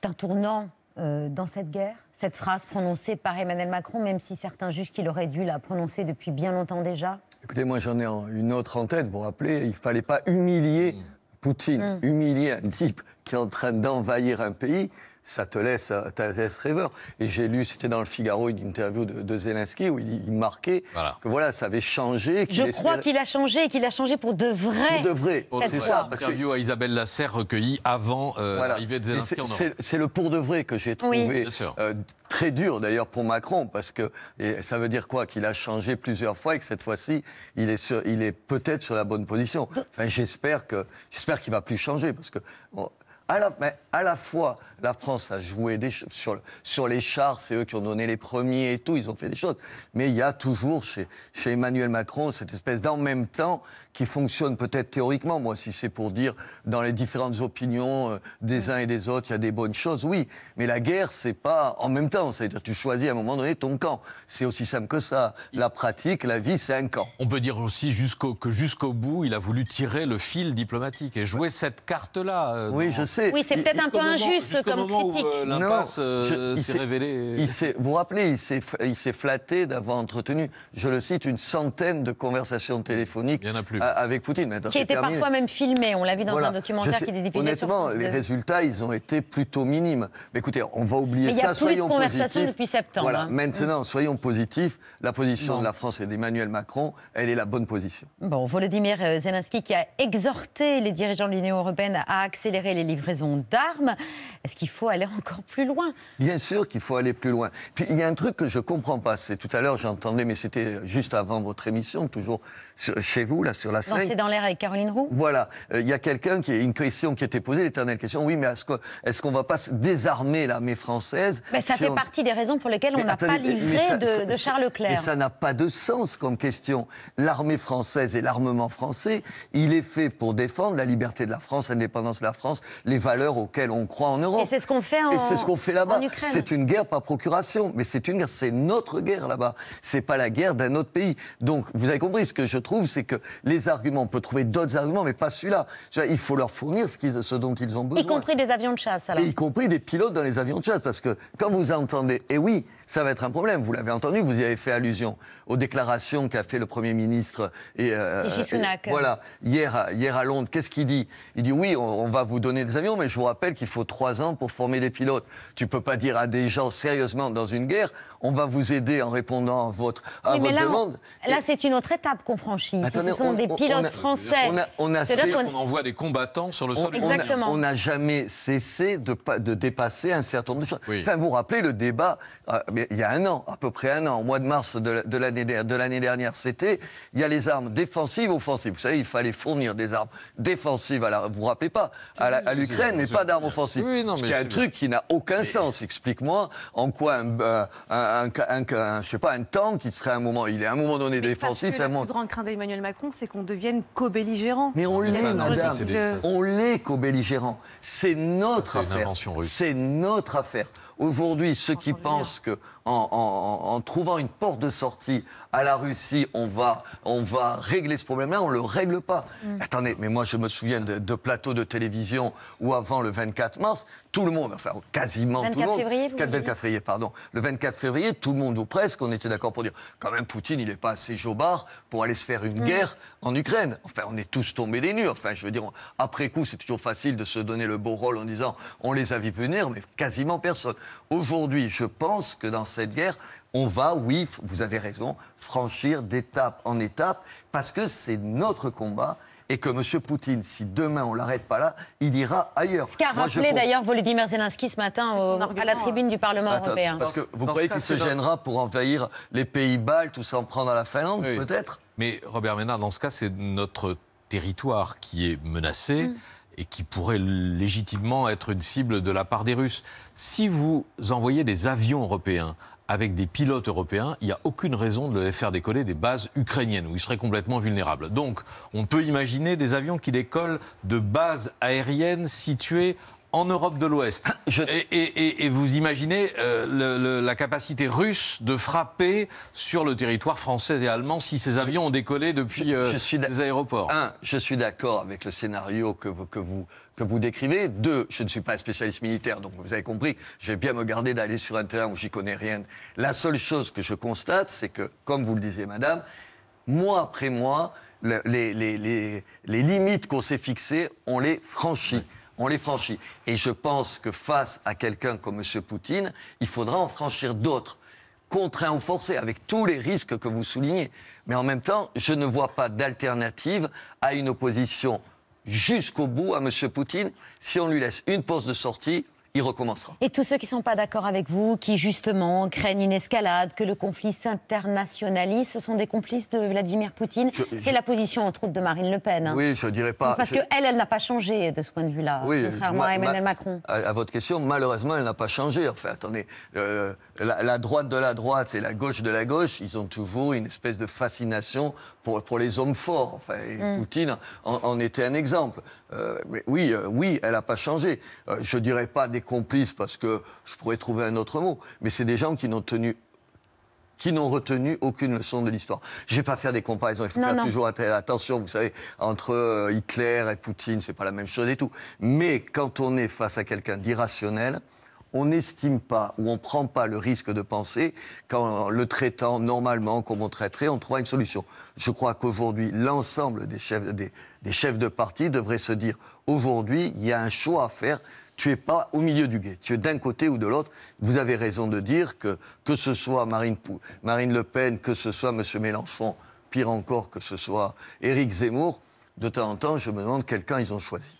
C'est un tournant euh, dans cette guerre, cette phrase prononcée par Emmanuel Macron, même si certains jugent qu'il aurait dû la prononcer depuis bien longtemps déjà Écoutez, moi j'en ai une autre en tête, vous vous rappelez, il ne fallait pas humilier mm. Poutine, mm. humilier un type qui est en train d'envahir un pays ça te laisse, rêveur. Et j'ai lu, c'était dans le Figaro, une interview de, Zelensky où il, marquait que voilà, ça avait changé. Je crois qu'il a changé et qu'il a changé pour de vrai. Pour de vrai. c'est ça. Parce interview à Isabelle Lasserre recueillie avant euh, l'arrivée de Zelensky en Europe. C'est le pour de vrai que j'ai trouvé euh, très dur d'ailleurs pour Macron parce que ça veut dire quoi Qu'il a changé plusieurs fois et que cette fois-ci, il est, est peut-être sur la bonne position. Enfin, j'espère qu'il j'espère ne va plus changer parce que à la, à la fois, la France a joué des, sur, sur les chars, c'est eux qui ont donné les premiers et tout, ils ont fait des choses. Mais il y a toujours chez, Emmanuel Macron cette espèce d'en même temps qui fonctionne peut-être théoriquement. Moi, si c'est pour dire dans les différentes opinions euh, des uns et des autres, il y a des bonnes choses, oui. Mais la guerre, c'est pas en même temps. C'est-à-dire tu choisis à un moment donné ton camp. C'est aussi simple que ça. La pratique, la vie, c'est un camp. On peut dire aussi jusqu'au que jusqu'au bout, il a voulu tirer le fil diplomatique et jouer cette carte-là. Euh, oui, je sais. Oui, c'est peut-être un peu injuste comme critique. Euh, passe euh, s'est révélée. Vous vous rappelez, il s'est flatté d'avoir entretenu, je le cite, une centaine de conversations téléphoniques avec Poutine. qui étaient parfois même filmées. On l'a vu dans un documentaire qui était diffusé. Honnêtement, les résultats, ils ont été plutôt minimes. Mais écoutez, on va oublier ça. Soyons positifs. Il y a plus de conversations depuis septembre. Voilà. Hein. Maintenant, mm. soyons positifs. La position de la France et d'Emmanuel Macron, elle est la bonne position. Bon, Volodymyr euh, Zelensky qui a exhorté les dirigeants de l'Union européenne à accélérer les livres d'armes. Est-ce qu'il faut aller encore plus loin Bien sûr qu'il faut aller plus loin. Puis il y a un truc que je ne comprends pas. C'est tout à l'heure, j'entendais, mais c'était juste avant votre émission, toujours chez vous, là, sur la scène. C'est dans l'air avec Caroline Roux Voilà. Euh, il y a quelqu'un qui. a Une question qui était posée, l'éternelle question oui, mais est-ce qu'on ne va pas désarmer l'armée française mais Ça fait partie des raisons pour lesquelles on n'a pas livré de, Charles Leclerc. Mais ça n'a pas de sens comme question. L'armée française et l'armement français, il est fait pour défendre la liberté de la France, l'indépendance de la France, les valeurs auxquelles on croit en Europe. Et c'est ce qu'on fait en Et c'est ce qu'on fait là-bas. C'est une guerre par procuration, mais c'est une guerre, c'est notre guerre là-bas. C'est pas la guerre d'un autre pays. Donc, vous avez compris, ce que je trouve, c'est que les arguments, on peut trouver d'autres arguments, mais pas celui-là. Il faut leur fournir ce, ce, dont ils ont besoin. Y compris des avions de chasse, alors. y compris des pilotes dans les avions de chasse, parce que quand vous entendez, et oui, ça va être un problème, vous l'avez entendu, vous y avez fait allusion aux déclarations qu'a fait le Premier ministre. Et, euh, voilà, hier, hier à Londres, qu'est-ce qu'il dit Il dit oui, on, on va vous donner des avions mais je vous rappelle qu'il faut trois ans pour former des pilotes. Tu peux pas dire à des gens sérieusement dans une guerre, on va vous aider en répondant à votre, demande. là, c'est une autre étape qu'on franchit. ce sont des pilotes français. On, a, a envoie des combattants sur le sol. Exactement. On n'a jamais cessé de, de, dépasser un certain nombre de choses. vous, vous rappelez le débat euh, il y a un an, à peu près un an, au mois de mars de, de l'année dernière, c'était il y a les armes défensives, offensives. Vous savez, il fallait fournir des armes défensives. À la, vous rappelez pas à, la, L'Ukraine n'est pas d'armes offensives. Oui, non, mais un truc qui n'a aucun sens. Explique-moi en quoi euh, un, un, un, je sais pas, un tank, qui serait un moment, il est à un moment donné défensif. Le que la crainte d'Emmanuel Macron, c'est qu'on devienne co-belligérant. Mais on l'est, madame. on l'est co-belligérant. C'est notre affaire. C'est notre affaire. Aujourd'hui, ceux qui pensent que en, trouvant une porte de sortie à la Russie, on va, on va régler ce problème-là, on ne le règle pas. Mm. Attendez, mais moi je me souviens de, plateaux de télévision où avant le 24 mars, tout le monde, enfin quasiment tout le monde, février, 24 février, pardon, le 24 février, tout le monde ou presque, on était d'accord pour dire, quand même Poutine, il n'est pas assez jobard pour aller se faire une mm. guerre en Ukraine. Enfin, on est tous tombés des nues. Enfin, je veux dire, après coup, c'est toujours facile de se donner le beau rôle en disant, on les a vus venir, mais quasiment personne. Aujourd'hui, je pense que dans cette guerre, on va, oui, vous avez raison, franchir d'étape en étape, parce que c'est notre combat et que M. Poutine, si demain on l'arrête pas là, il ira ailleurs. Ce qu'a rappelé d'ailleurs Volodymyr Zelensky ce matin à la hein. tribune du Parlement européen. Parce que vous croyez qu'il se gênera pour envahir les pays baltes ou s'en prendre à la Finlande, peut-être Mais Robert Ménard, dans ce cas, c'est notre territoire qui est menacé. Mm et qui pourrait légitimement être une cible de la part des Russes. Si vous envoyez des avions européens avec des pilotes européens, il n'y a aucune raison de les faire décoller des bases ukrainiennes où ils seraient complètement vulnérables. Donc, on peut imaginer des avions qui décollent de bases aériennes situées en Europe de l'Ouest. Et, vous imaginez euh, la capacité russe de frapper sur le territoire français et allemand si ces avions ont décollé depuis euh, ces aéroports. Un, je suis d'accord avec le scénario que vous, décrivez. Deux, je ne suis pas spécialiste militaire, donc vous avez compris, je vais bien me garder d'aller sur un terrain où j'y connais rien. La seule chose que je constate, c'est que, comme vous le disiez, madame, mois après mois, les limites qu'on s'est fixées, on les franchit on les franchit. Et je pense que face à quelqu'un comme M. Poutine, il faudra en franchir d'autres, contraints ou forcés, avec tous les risques que vous soulignez. Mais en même temps, je ne vois pas d'alternative à une opposition jusqu'au bout à M. Poutine si on lui laisse une pause de sortie il recommencera. Et tous ceux qui ne sont pas d'accord avec vous, qui justement craignent une escalade, que le conflit s'internationalise, ce sont des complices de Vladimir Poutine. C'est la position, en autres, de Marine Le Pen. Hein. Oui, je dirais pas. parce que qu'elle, elle n'a pas changé de ce point de vue-là, oui, contrairement à Emmanuel Macron. À, votre question, malheureusement, elle n'a pas changé. en attendez, euh, la, la, droite de la droite et la gauche de la gauche, ils ont toujours une espèce de fascination pour, les hommes forts. Enfin, mm. Poutine en, était un exemple. Euh, mais oui, euh, oui, elle n'a pas changé. je dirais pas des complices parce que je pourrais trouver un autre mot, mais c'est des gens qui n'ont tenu qui n'ont retenu aucune leçon de l'histoire. Je vais pas faire des comparaisons. Il faut faire toujours attention, vous savez, entre euh, Hitler et Poutine, c'est pas la même chose et tout. Mais quand on est face à quelqu'un d'irrationnel, on n'estime pas ou on prend pas le risque de penser qu'en le traitant normalement comme on traiterait, on trouvera une solution. Je crois qu'aujourd'hui, l'ensemble des chefs, des, des chefs de parti devraient se dire aujourd'hui, il y a un choix à faire tu es pas au milieu du guet. Tu es d'un côté ou de l'autre. Vous avez raison de dire que, que ce soit Marine, Marine Le Pen, que ce soit M. Mélenchon, pire encore que ce soit Éric Zemmour, de temps en temps, je me demande quelqu'un ils ont choisi.